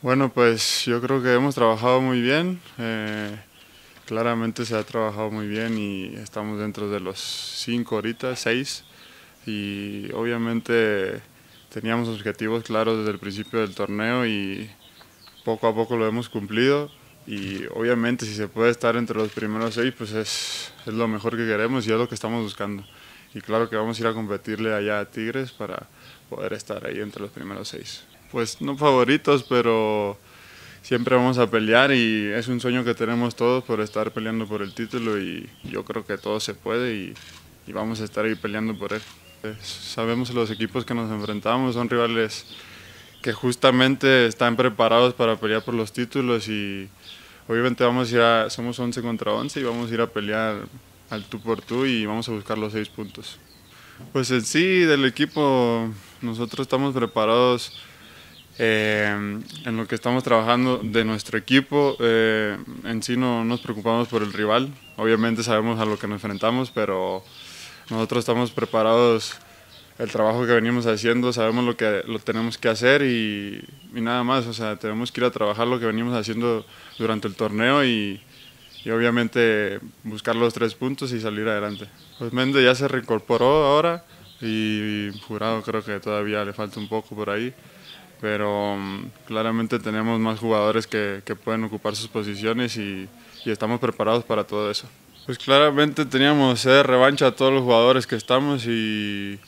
Bueno, pues yo creo que hemos trabajado muy bien. Eh, claramente se ha trabajado muy bien y estamos dentro de los cinco ahorita, seis. Y obviamente teníamos objetivos claros desde el principio del torneo y poco a poco lo hemos cumplido. Y obviamente si se puede estar entre los primeros seis, pues es, es lo mejor que queremos y es lo que estamos buscando. Y claro que vamos a ir a competirle allá a Tigres para poder estar ahí entre los primeros seis pues no favoritos, pero siempre vamos a pelear y es un sueño que tenemos todos por estar peleando por el título y yo creo que todo se puede y, vamos a estar ahí peleando por él. Sabemos los equipos que nos enfrentamos, son rivales que justamente están preparados para pelear por los títulos y obviamente vamos a somos 11 contra 11 y vamos a ir a pelear al tú por tú y vamos a buscar los 6 puntos. Pues en sí del equipo nosotros estamos preparados eh, en lo que estamos trabajando de nuestro equipo. Eh, en sí no nos preocupamos por el rival, obviamente sabemos a lo que nos enfrentamos, pero nosotros estamos preparados el trabajo que venimos haciendo, sabemos lo que lo tenemos que hacer y, nada más, o sea, tenemos que ir a trabajar lo que venimos haciendo durante el torneo y, y obviamente buscar los tres puntos y salir adelante. Pues Méndez ya se reincorporó ahora y Jurado creo que todavía le falta un poco por ahí pero mm, claramente tenemos más jugadores que, que, pueden ocupar sus posiciones y, y estamos preparados para todo eso. Pues claramente teníamos sed eh, revancha a todos los jugadores que estamos y,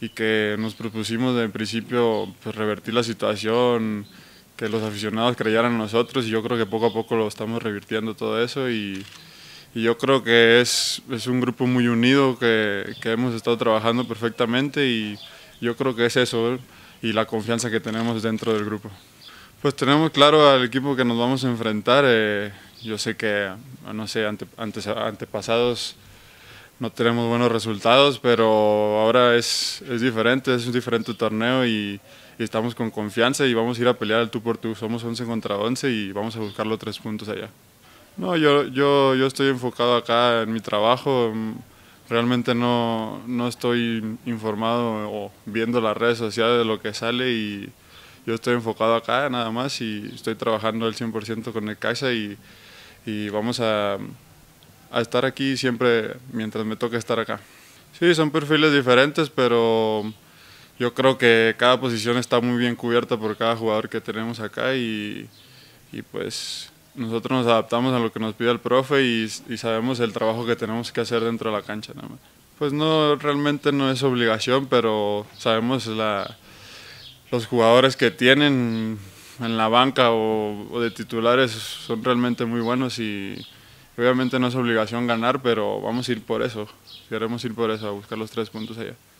y que nos propusimos en principio pues, revertir la situación, que los aficionados creyeran en nosotros y yo creo que poco a poco lo estamos revirtiendo todo eso y, y yo creo que es, es, un grupo muy unido que, que hemos estado trabajando perfectamente y yo creo que es eso. ¿eh? y la confianza que tenemos dentro del grupo. Pues tenemos claro al equipo que nos vamos a enfrentar. Eh, yo sé que, no sé, antes, antepasados no tenemos buenos resultados, pero ahora es, es diferente, es un diferente torneo y, estamos con confianza y vamos a ir a pelear al tú por tú. Somos 11 contra 11 y vamos a buscar los tres puntos allá. No, yo, yo, yo estoy enfocado acá en mi trabajo. En, realmente no, no, estoy informado o viendo las redes sociales de lo que sale y yo estoy enfocado acá nada más y estoy trabajando al 100% con el Caixa y, y vamos a, a, estar aquí siempre mientras me toque estar acá. Sí, son perfiles diferentes, pero yo creo que cada posición está muy bien cubierta por cada jugador que tenemos acá y, y pues nosotros nos adaptamos a lo que nos pide el profe y, sabemos el trabajo que tenemos que hacer dentro de la cancha. más. Pues no, realmente no es obligación, pero sabemos la, los jugadores que tienen en la banca o, o de titulares son realmente muy buenos y obviamente no es obligación ganar, pero vamos a ir por eso. Queremos ir por eso, a buscar los tres puntos allá.